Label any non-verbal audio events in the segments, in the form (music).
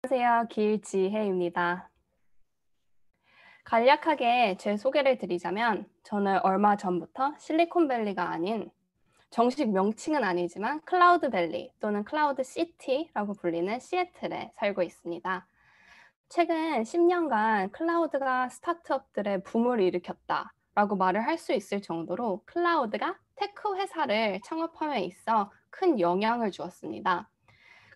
안녕하세요. 길지혜입니다. 간략하게 제 소개를 드리자면 저는 얼마 전부터 실리콘밸리가 아닌 정식 명칭은 아니지만 클라우드밸리 또는 클라우드 시티라고 불리는 시애틀에 살고 있습니다. 최근 10년간 클라우드가 스타트업들의 붐을 일으켰다 라고 말을 할 수 있을 정도로 클라우드가 테크 회사를 창업함에 있어 큰 영향을 주었습니다.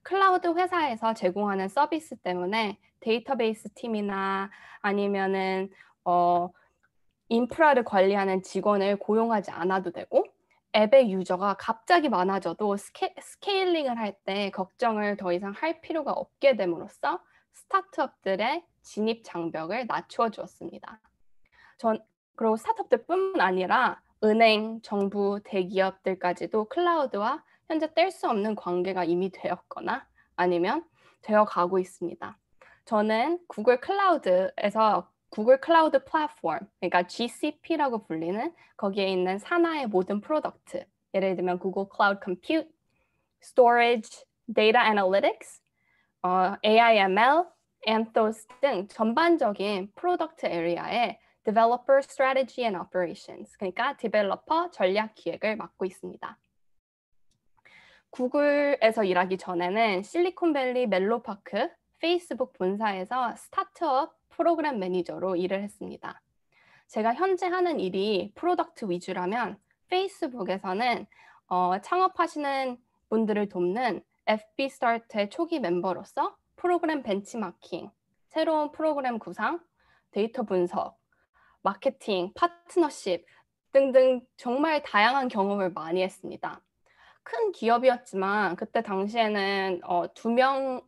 클라우드 회사에서 제공하는 서비스 때문에 데이터베이스 팀이나 아니면은 어 인프라를 관리하는 직원을 고용하지 않아도 되고 앱의 유저가 갑자기 많아져도 스케, 스케일링을 할 때 걱정을 더 이상 할 필요가 없게 됨으로써 스타트업들의 진입 장벽을 낮추어 주었습니다. 전 그리고 스타트업들뿐 아니라 은행, 정부, 대기업들까지도 클라우드와 현재 뗄 수 없는 관계가 이미 되었거나 아니면 되어 가고 있습니다. 저는 구글 클라우드에서 구글 클라우드 플랫폼, 그러니까 GCP라고 불리는 거기에 있는 산하의 모든 프로덕트, 예를 들면 구글 클라우드 컴퓨트, storage, data a 어, AIML, Anthos 등 전반적인 프로덕트 에리아에 developer strategy and operations, 그러니까 디벨로퍼 전략 기획을 맡고 있습니다. 구글에서 일하기 전에는 실리콘밸리 멜로파크 페이스북 본사에서 스타트업 프로그램 매니저로 일을 했습니다. 제가 현재 하는 일이 프로덕트 위주라면 페이스북에서는 어, 창업하시는 분들을 돕는 FB 스타트의 초기 멤버로서 프로그램 벤치마킹, 새로운 프로그램 구상, 데이터 분석, 마케팅, 파트너십 등등 정말 다양한 경험을 많이 했습니다. 큰 기업이었지만 그때 당시에는 어, 두 명,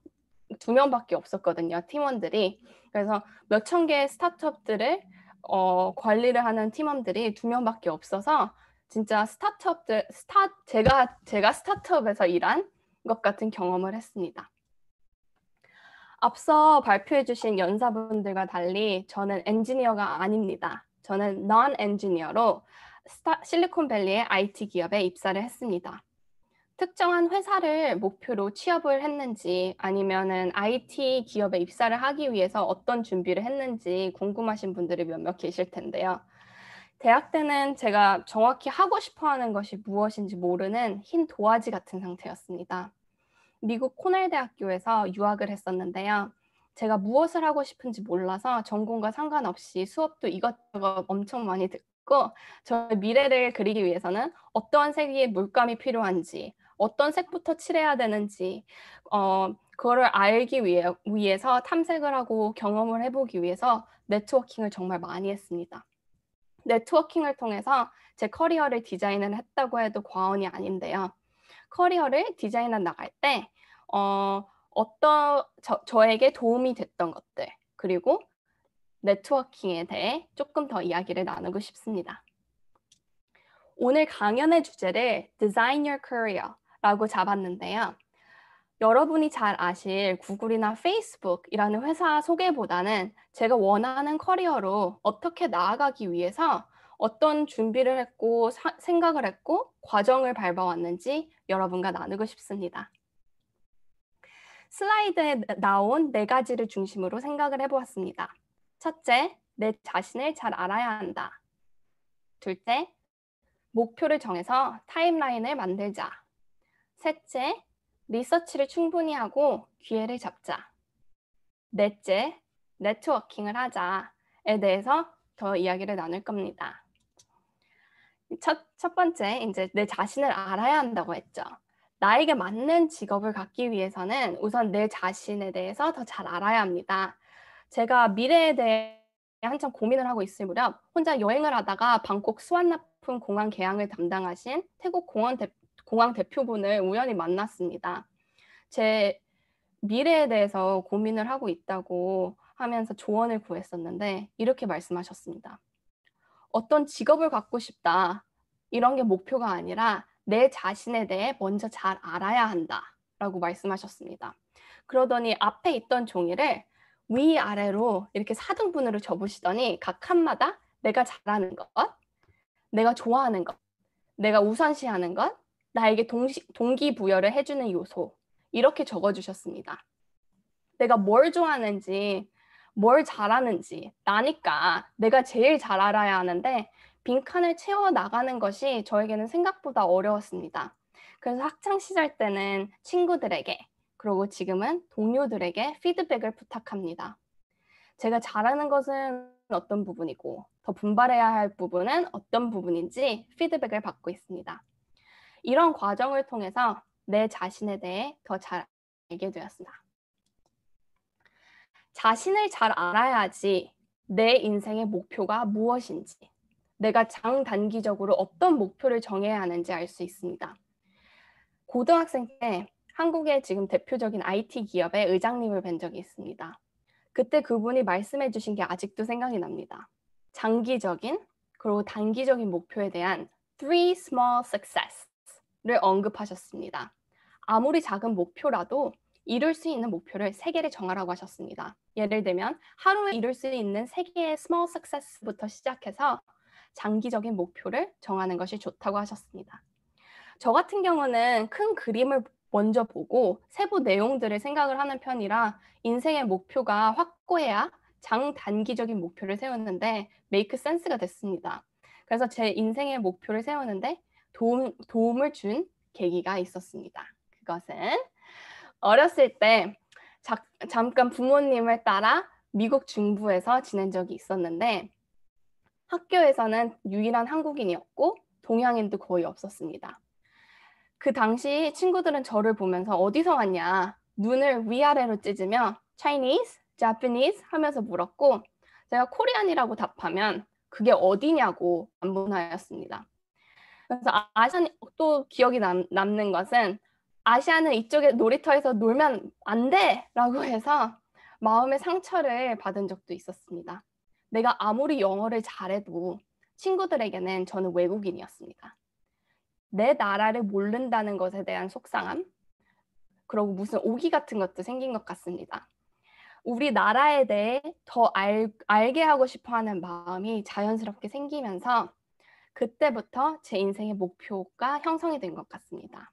두 명밖에 없었거든요. 팀원들이. 그래서 몇 천 개의 스타트업들을 어, 관리를 하는 팀원들이 두 명밖에 없어서 진짜 스타트업들, 스타, 제가, 제가 스타트업에서 일한 것 같은 경험을 했습니다. 앞서 발표해 주신 연사분들과 달리 저는 엔지니어가 아닙니다. 저는 non-엔지니어로 실리콘밸리의 IT 기업에 입사를 했습니다. 특정한 회사를 목표로 취업을 했는지 아니면은 IT 기업에 입사를 하기 위해서 어떤 준비를 했는지 궁금하신 분들이 몇몇 계실 텐데요. 대학 때는 제가 정확히 하고 싶어 하는 것이 무엇인지 모르는 흰 도화지 같은 상태였습니다. 미국 코넬 대학교에서 유학을 했었는데요. 제가 무엇을 하고 싶은지 몰라서 전공과 상관없이 수업도 이것저것 엄청 많이 듣고 저의 미래를 그리기 위해서는 어떠한 세계의 물감이 필요한지 어떤 색부터 칠해야 되는지 어, 그거를 알기 위해, 위해서 탐색을 하고 경험을 해보기 위해서 네트워킹을 정말 많이 했습니다. 네트워킹을 통해서 제 커리어를 디자인을 했다고 해도 과언이 아닌데요. 커리어를 디자인한 나갈 때 어, 어떤 저, 저에게 도움이 됐던 것들 그리고 네트워킹에 대해 조금 더 이야기를 나누고 싶습니다. 오늘 강연의 주제를 Design Your Career 라고 잡았는데요. 여러분이 잘 아실 구글이나 페이스북이라는 회사 소개보다는 제가 원하는 커리어로 어떻게 나아가기 위해서 어떤 준비를 했고 사, 생각을 했고 과정을 밟아왔는지 여러분과 나누고 싶습니다. 슬라이드에 나온 네 가지를 중심으로 생각을 해보았습니다. 첫째, 내 자신을 잘 알아야 한다. 둘째, 목표를 정해서 타임라인을 만들자. 셋째, 리서치를 충분히 하고 기회를 잡자. 넷째, 네트워킹을 하자에 대해서 더 이야기를 나눌 겁니다. 첫, 첫 번째, 이제 내 자신을 알아야 한다고 했죠. 나에게 맞는 직업을 갖기 위해서는 우선 내 자신에 대해서 더 잘 알아야 합니다. 제가 미래에 대해 한참 고민을 하고 있을 무렵 혼자 여행을 하다가 방콕 수완나품 공항 개항을 담당하신 태국 공원 대, 공항 대표분을 우연히 만났습니다. 제 미래에 대해서 고민을 하고 있다고 하면서 조언을 구했었는데 이렇게 말씀하셨습니다. 어떤 직업을 갖고 싶다. 이런 게 목표가 아니라 내 자신에 대해 먼저 잘 알아야 한다. 라고 말씀하셨습니다. 그러더니 앞에 있던 종이를 위아래로 이렇게 사등분으로 접으시더니 각 칸마다 내가 잘하는 것, 내가 좋아하는 것, 내가 우선시하는 것, 나에게 동시, 동기부여를 해주는 요소 이렇게 적어주셨습니다. 내가 뭘 좋아하는지 뭘 잘하는지 나니까 내가 제일 잘 알아야 하는데 빈칸을 채워 나가는 것이 저에게는 생각보다 어려웠습니다. 그래서 학창 시절 때는 친구들에게 그리고 지금은 동료들에게 피드백을 부탁합니다. 제가 잘하는 것은 어떤 부분이고 더 분발해야 할 부분은 어떤 부분인지 피드백을 받고 있습니다. 이런 과정을 통해서 내 자신에 대해 더 잘 알게 되었습니다. 자신을 잘 알아야지 내 인생의 목표가 무엇인지, 내가 장단기적으로 어떤 목표를 정해야 하는지 알 수 있습니다. 고등학생 때 한국의 지금 대표적인 IT 기업의 의장님을 뵌 적이 있습니다. 그때 그분이 말씀해 주신 게 아직도 생각이 납니다. 장기적인 그리고 단기적인 목표에 대한 three small success 언급하셨습니다. 아무리 작은 목표라도 이룰 수 있는 목표를 세개를 정하라고 하셨습니다. 예를 들면 하루에 이룰 수 있는 세개의 small success부터 시작해서 장기적인 목표를 정하는 것이 좋다고 하셨습니다. 저 같은 경우는 큰 그림을 먼저 보고 세부 내용들을 생각을 하는 편이라 인생의 목표가 확고해야 장단기적인 목표를 세우는데 메이크 센스가 됐습니다. 그래서 제 인생의 목표를 세우는데 도움, 도움을 준 계기가 있었습니다. 그것은 어렸을 때 자, 잠깐 부모님을 따라 미국 중부에서 지낸 적이 있었는데 학교에서는 유일한 한국인이었고 동양인도 거의 없었습니다. 그 당시 친구들은 저를 보면서 어디서 왔냐 눈을 위아래로 찢으며 Chinese, Japanese 하면서 물었고 제가 코리안이라고 답하면 그게 어디냐고 반문하였습니다. 그래서 아시안 또 기억이 남, 남는 것은 아시아는 이쪽에 놀이터에서 놀면 안 돼라고 해서 마음의 상처를 받은 적도 있었습니다. 내가 아무리 영어를 잘해도 친구들에게는 저는 외국인이었습니다. 내 나라를 모른다는 것에 대한 속상함, 그리고 무슨 오기 같은 것도 생긴 것 같습니다. 우리 나라에 대해 더 알, 알게 하고 싶어 하는 마음이 자연스럽게 생기면서 그때부터 제 인생의 목표가 형성이 된 것 같습니다.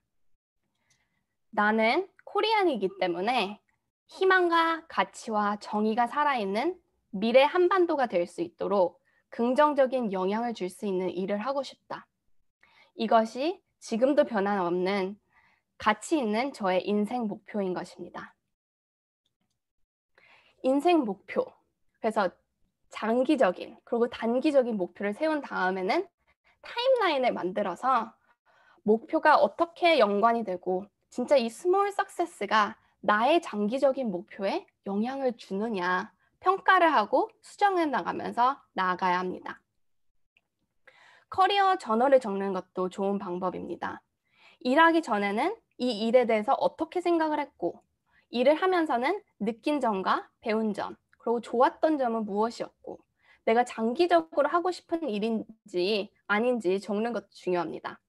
나는 코리안이기 때문에 희망과 가치와 정의가 살아있는 미래 한반도가 될 수 있도록 긍정적인 영향을 줄 수 있는 일을 하고 싶다. 이것이 지금도 변함없는 가치 있는 저의 인생 목표인 것입니다. 인생 목표. 그래서 장기적인 그리고 단기적인 목표를 세운 다음에는 타임라인을 만들어서 목표가 어떻게 연관이 되고 진짜 이 스몰 석세스가 나의 장기적인 목표에 영향을 주느냐 평가를 하고 수정해 나가면서 나아가야 합니다. 커리어 저널을 적는 것도 좋은 방법입니다. 일하기 전에는 이 일에 대해서 어떻게 생각을 했고 일을 하면서는 느낀 점과 배운 점 그리고 좋았던 점은 무엇이었고 내가 장기적으로 하고 싶은 일인지 아닌지 적는 것도 중요합니다.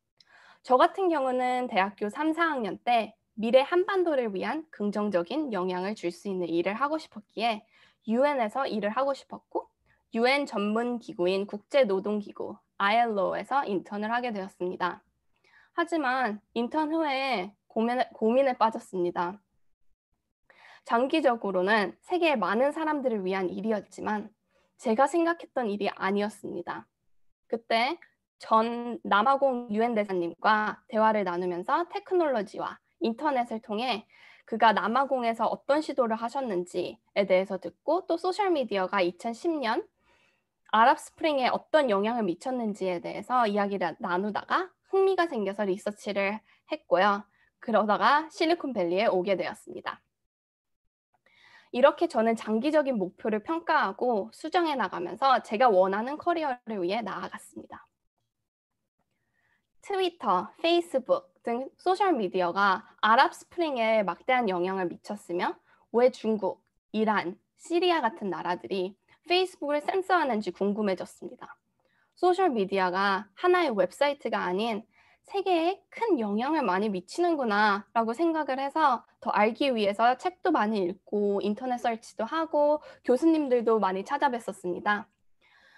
저 같은 경우는 대학교 3, 4학년 때 미래 한반도를 위한 긍정적인 영향을 줄 수 있는 일을 하고 싶었기에 유엔에서 일을 하고 싶었고 유엔 전문 기구인 국제노동기구 ILO에서 인턴을 하게 되었습니다. 하지만 인턴 후에 고민에, 고민에 빠졌습니다. 장기적으로는 세계의 많은 사람들을 위한 일이었지만 제가 생각했던 일이 아니었습니다. 그때 전 남아공 유엔 대사님과 대화를 나누면서 테크놀로지와 인터넷을 통해 그가 남아공에서 어떤 시도를 하셨는지에 대해서 듣고 또 소셜미디어가 2010년 아랍 스프링에 어떤 영향을 미쳤는지에 대해서 이야기를 나누다가 흥미가 생겨서 리서치를 했고요. 그러다가 실리콘밸리에 오게 되었습니다. 이렇게 저는 장기적인 목표를 평가하고 수정해 나가면서 제가 원하는 커리어를 위해 나아갔습니다. 트위터, 페이스북 등 소셜미디어가 아랍 스프링에 막대한 영향을 미쳤으며 왜 중국, 이란, 시리아 같은 나라들이 페이스북을 센서하는지 궁금해졌습니다. 소셜미디어가 하나의 웹사이트가 아닌 세계에 큰 영향을 많이 미치는구나 라고 생각을 해서 더 알기 위해서 책도 많이 읽고 인터넷 설치도 하고 교수님들도 많이 찾아뵀었습니다.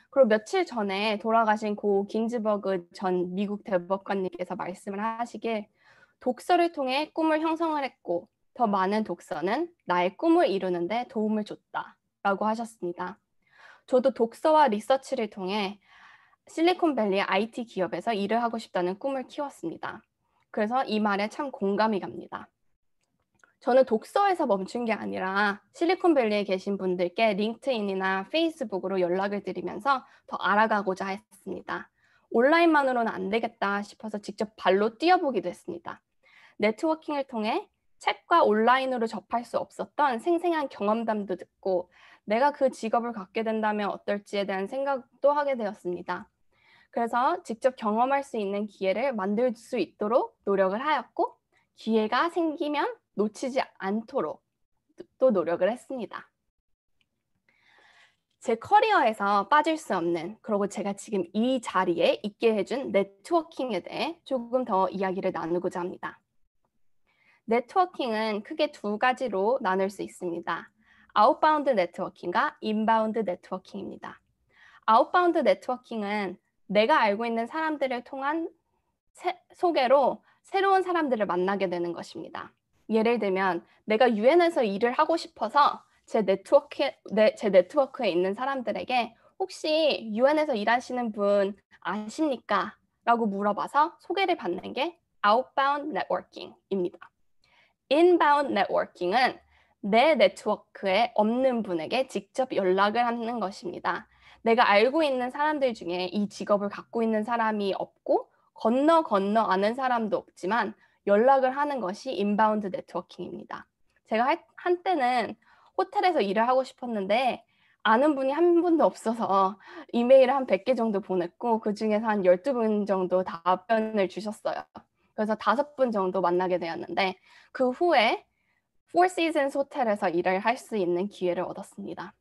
그리고 며칠 전에 돌아가신 고 긴즈버그 전 미국 대법관님께서 말씀을 하시길 독서를 통해 꿈을 형성을 했고 더 많은 독서는 나의 꿈을 이루는데 도움을 줬다 라고 하셨습니다. 저도 독서와 리서치를 통해 실리콘밸리의 IT 기업에서 일을 하고 싶다는 꿈을 키웠습니다. 그래서 이 말에 참 공감이 갑니다. 저는 독서에서 멈춘 게 아니라 실리콘밸리에 계신 분들께 링크인이나 페이스북으로 연락을 드리면서 더 알아가고자 했습니다. 온라인만으로는 안 되겠다 싶어서 직접 발로 뛰어보기도 했습니다. 네트워킹을 통해 책과 온라인으로 접할 수 없었던 생생한 경험담도 듣고 내가 그 직업을 갖게 된다면 어떨지에 대한 생각도 하게 되었습니다. 그래서 직접 경험할 수 있는 기회를 만들 수 있도록 노력을 하였고 기회가 생기면 놓치지 않도록 또 노력을 했습니다. 제 커리어에서 빠질 수 없는 그리고 제가 지금 이 자리에 있게 해준 네트워킹에 대해 조금 더 이야기를 나누고자 합니다. 네트워킹은 크게 두 가지로 나눌 수 있습니다. 아웃바운드 네트워킹과 인바운드 네트워킹입니다. 아웃바운드 네트워킹은 내가 알고 있는 사람들을 통한 세, 소개로 새로운 사람들을 만나게 되는 것입니다. 예를 들면 내가 유엔에서 일을 하고 싶어서 제 네트워크 네, 제 네트워크에 있는 사람들에게 혹시 유엔에서 일하시는 분 아십니까? 라고 물어봐서 소개를 받는 게 outbound 입니다 inbound 은내 네트워크에 없는 분에게 직접 연락을 하는 것입니다. 내가 알고 있는 사람들 중에 이 직업을 갖고 있는 사람이 없고 건너 건너 아는 사람도 없지만 연락을 하는 것이 인바운드 네트워킹입니다. 제가 한때는 호텔에서 일을 하고 싶었는데 아는 분이 한 분도 없어서 (laughs) 이메일을 한 100개 정도 보냈고 그중에서 한 12분 정도 답변을 주셨어요. 그래서 다섯 분 정도 만나게 되었는데 그 후에 f o u 호텔에서 일을 할 수 있는 기회를 얻었습니다.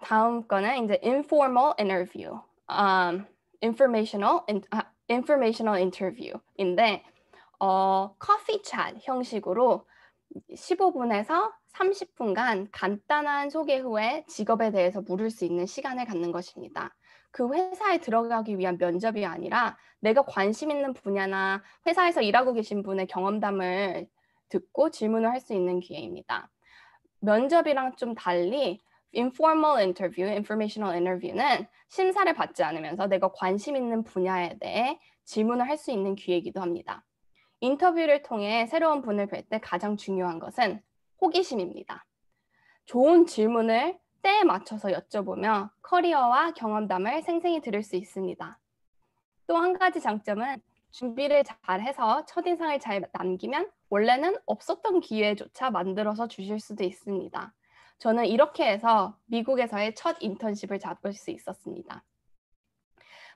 다, 음 거는 이제 informal interview, um, informational, in, uh, informational interview인데 어, 커피 챗 형식으로 15분에서 30분간 간단한 소개 후에 직업에 대해서 물을 수 있는 시간을 갖는 것입니다. 그 회사에 들어가기 위한 면접이 아니라 내가 관심 있는 분야나 회사에서 일하고 계신 분의 경험담을 듣고 질문을 할 수 있는 기회입니다. 면접이랑 좀 달리 informal interview, informational interview는 심사를 받지 않으면서 내가 관심 있는 분야에 대해 질문을 할 수 있는 기회이기도 합니다. 인터뷰를 통해 새로운 분을 뵐 때 가장 중요한 것은 호기심입니다. 좋은 질문을 때에 맞춰서 여쭤보며 커리어와 경험담을 생생히 들을 수 있습니다. 또 한 가지 장점은 준비를 잘해서 첫인상을 잘 남기면 원래는 없었던 기회조차 만들어서 주실 수도 있습니다. 저는 이렇게 해서 미국에서의 첫 인턴십을 잡을 수 있었습니다.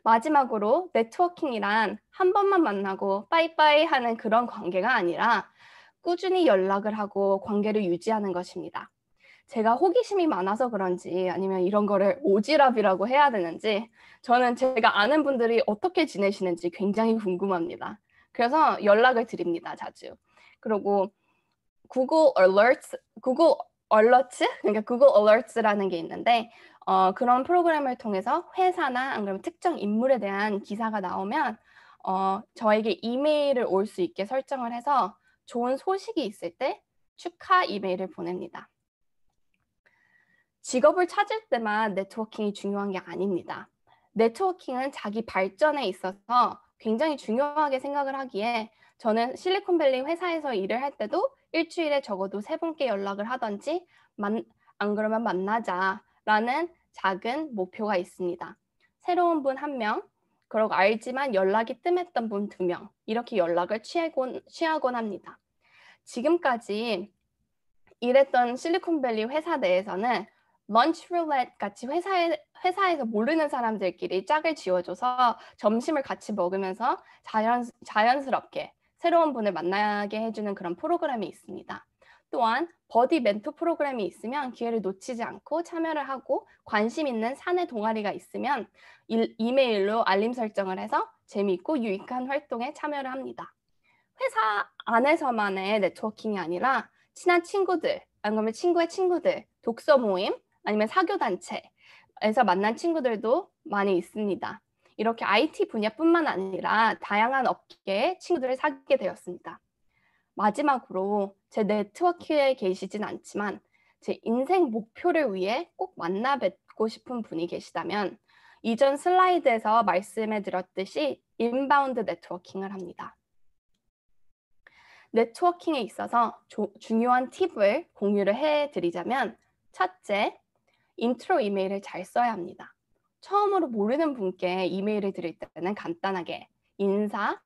마지막으로 네트워킹이란 한 번만 만나고 빠이빠이 하는 그런 관계가 아니라 꾸준히 연락을 하고 관계를 유지하는 것입니다. 제가 호기심이 많아서 그런지 아니면 이런 거를 오지랖이라고 해야 되는지 저는 제가 아는 분들이 어떻게 지내시는지 굉장히 궁금합니다. 그래서 연락을 드립니다, 자주. 그리고 구글 Alerts, 구글 얼러츠 그러니까 구글 얼러츠라는 게 있는데 어, 그런 프로그램을 통해서 회사나 안 그러면 특정 인물에 대한 기사가 나오면 어, 저에게 이메일을 올 수 있게 설정을 해서 좋은 소식이 있을 때 축하 이메일을 보냅니다. 직업을 찾을 때만 네트워킹이 중요한 게 아닙니다. 네트워킹은 자기 발전에 있어서 굉장히 중요하게 생각을 하기에 저는 실리콘밸리 회사에서 일을 할 때도 일주일에 적어도 세 분께 연락을 하던지 만, 안 그러면 만나자라는 작은 목표가 있습니다. 새로운 분 한 명, 그러고 알지만 연락이 뜸했던 분 두 명, 이렇게 연락을 취하곤, 취하곤 합니다. 지금까지 일했던 실리콘밸리 회사 내에서는 런치 룰렛 같이 회사에, 회사에서 모르는 사람들끼리 짝을 지어줘서 점심을 같이 먹으면서 자연, 자연스럽게 새로운 분을 만나게 해주는 그런 프로그램이 있습니다. 또한 버디 멘토 프로그램이 있으면 기회를 놓치지 않고 참여를 하고 관심 있는 사내 동아리가 있으면 일, 이메일로 알림 설정을 해서 재미있고 유익한 활동에 참여를 합니다. 회사 안에서만의 네트워킹이 아니라 친한 친구들, 아니면 친구의 친구들, 독서 모임, 아니면 사교 단체에서 만난 친구들도 많이 있습니다. 이렇게 IT 분야뿐만 아니라 다양한 업계의 친구들을 사귀게 되었습니다. 마지막으로 제 네트워크에 계시진 않지만 제 인생 목표를 위해 꼭 만나 뵙고 싶은 분이 계시다면 이전 슬라이드에서 말씀해 드렸듯이 인바운드 네트워킹을 합니다. 네트워킹에 있어서 조, 중요한 팁을 공유를 해 드리자면 첫째, 인트로 이메일을 잘 써야 합니다. 처음으로 모르는 분께 이메일을 드릴 때는 간단하게 인사,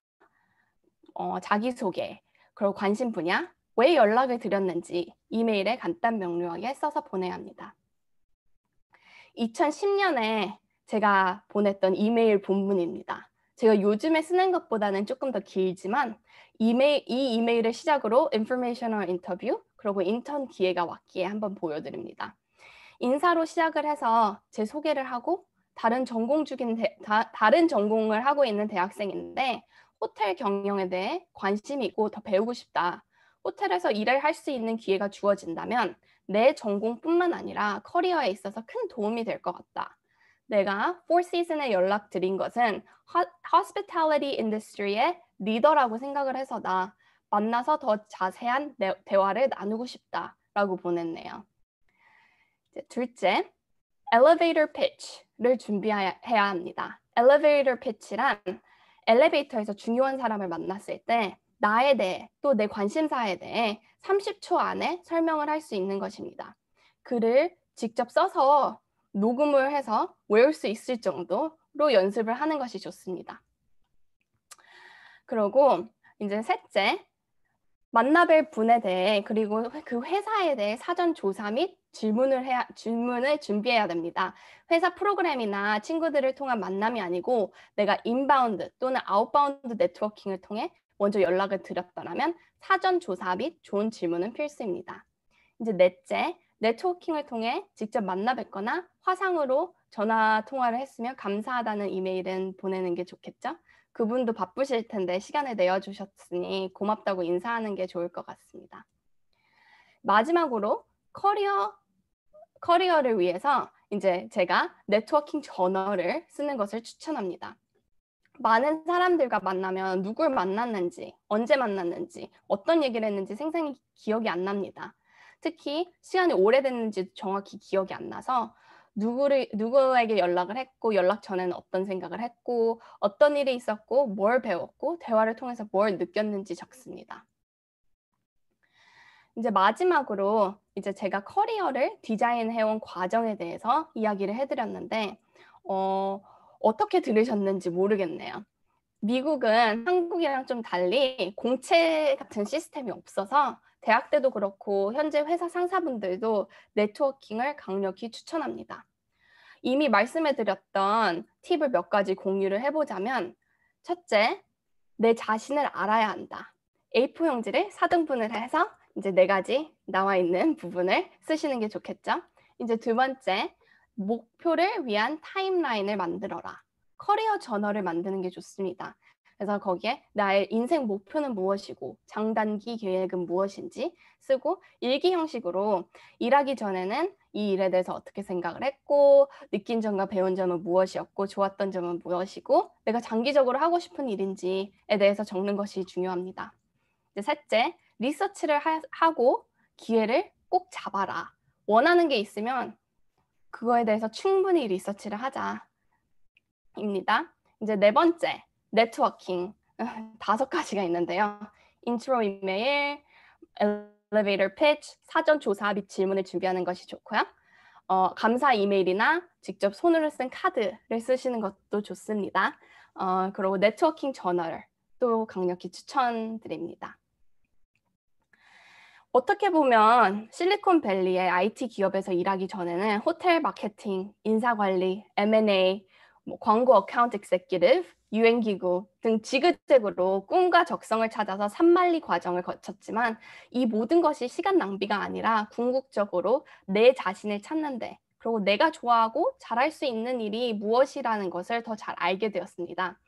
어, 자기소개, 그리고 관심 분야, 왜 연락을 드렸는지 이메일에 간단 명료하게 써서 보내야 합니다. 2010년에 제가 보냈던 이메일 본문입니다. 제가 요즘에 쓰는 것보다는 조금 더 길지만 이메일, 이 이메일을 시작으로 인포메이셔널 인터뷰 그리고 인턴 기회가 왔기에 한번 보여드립니다. 인사로 시작을 해서 제 소개를 하고 다른 전공 중인 대, 다, 다른 전공을 하고 있는 대학생인데 호텔 경영에 대해 관심이 있고 더 배우고 싶다. 호텔에서 일을 할 수 있는 기회가 주어진다면 내 전공뿐만 아니라 커리어에 있어서 큰 도움이 될 것 같다. 내가 Four Seasons에 연락드린 것은 Hospitality Industry의 리더라고 생각을 해서다. 만나서 더 자세한 대화를 나누고 싶다라고 보냈네요. 둘째, elevator pitch를 준비해야 합니다. elevator pitch란 엘리베이터에서 중요한 사람을 만났을 때 나에 대해 또 내 관심사에 대해 30초 안에 설명을 할 수 있는 것입니다. 글을 직접 써서 녹음을 해서 외울 수 있을 정도로 연습을 하는 것이 좋습니다. 그리고 이제 셋째, 만나뵐 분에 대해 그리고 그 회사에 대해 사전 조사 및 질문을 해야 질문을 준비해야 됩니다. 회사 프로그램이나 친구들을 통한 만남이 아니고 내가 인바운드 또는 아웃바운드 네트워킹을 통해 먼저 연락을 드렸다면 사전 조사 및 좋은 질문은 필수입니다. 이제 넷째, 네트워킹을 통해 직접 만나 뵙거나 화상으로 전화 통화를 했으면 감사하다는 이메일은 보내는 게 좋겠죠? 그분도 바쁘실 텐데 시간을 내어주셨으니 고맙다고 인사하는 게 좋을 것 같습니다. 마지막으로 커리어 커리어를 위해서 이제 제가 네트워킹 전화를 쓰는 것을 추천합니다. 많은 사람들과 만나면 누굴 만났는지, 언제 만났는지, 어떤 얘기를 했는지 생생히 기억이 안 납니다. 특히 시간이 오래됐는지 정확히 기억이 안 나서 누구를 누구에게 연락을 했고 연락 전에는 어떤 생각을 했고 어떤 일이 있었고 뭘 배웠고 대화를 통해서 뭘 느꼈는지 적습니다. 이제 마지막으로 이제 제가 커리어를 디자인해온 과정에 대해서 이야기를 해드렸는데 어, 어떻게 들으셨는지 모르겠네요. 미국은 한국이랑 좀 달리 공채 같은 시스템이 없어서 대학 때도 그렇고 현재 회사 상사분들도 네트워킹을 강력히 추천합니다. 이미 말씀해드렸던 팁을 몇 가지 공유를 해보자면 첫째, 내 자신을 알아야 한다. A4 용지를 4등분을 해서 이제 네 가지 나와 있는 부분을 쓰시는 게 좋겠죠. 이제 두 번째, 목표를 위한 타임라인을 만들어라. 커리어 저널을 만드는 게 좋습니다. 그래서 거기에 나의 인생 목표는 무엇이고 장단기 계획은 무엇인지 쓰고 일기 형식으로 일하기 전에는 이 일에 대해서 어떻게 생각을 했고 느낀 점과 배운 점은 무엇이었고 좋았던 점은 무엇이고 내가 장기적으로 하고 싶은 일인지에 대해서 적는 것이 중요합니다. 이제 셋째, 리서치를 하, 고 기회를 꼭 잡아라. 원하는 게 있으면 그거에 대해서 충분히 리서치를 하자입니다. 이제 네 번째 네트워킹 (laughs) 다섯 가지가 있는데요. 인트로 이메일, 엘리베이터 피치, 사전 조사 및 질문을 준비하는 것이 좋고요. 어, 감사 이메일이나 직접 손으로 쓴 카드를 쓰시는 것도 좋습니다. 어, 그리고 네트워킹 전화를 또 강력히 추천드립니다. 어떻게 보면 실리콘밸리의 IT 기업에서 일하기 전에는 호텔 마케팅, 인사관리, M&A, 뭐 광고 어카운트 엑세큐티브, 유행기구 등 지그재그로 꿈과 적성을 찾아서 산만리 과정을 거쳤지만 이 모든 것이 시간 낭비가 아니라 궁극적으로 내 자신을 찾는데 그리고 내가 좋아하고 잘할 수 있는 일이 무엇이라는 것을 더 잘 알게 되었습니다.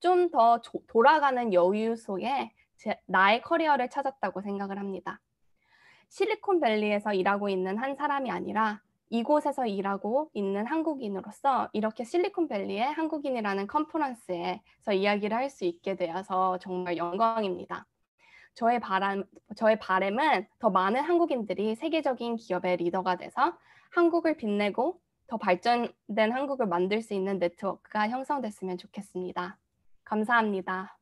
좀 더 돌아가는 여유 속에 제, 나의 커리어를 찾았다고 생각을 합니다. 실리콘밸리에서 일하고 있는 한 사람이 아니라 이곳에서 일하고 있는 한국인으로서 이렇게 실리콘밸리의 한국인이라는 컨퍼런스에서 이야기를 할 수 있게 되어서 정말 영광입니다. 저의 바람, 저의 바램은 더 많은 한국인들이 세계적인 기업의 리더가 돼서 한국을 빛내고 더 발전된 한국을 만들 수 있는 네트워크가 형성됐으면 좋겠습니다. 감사합니다.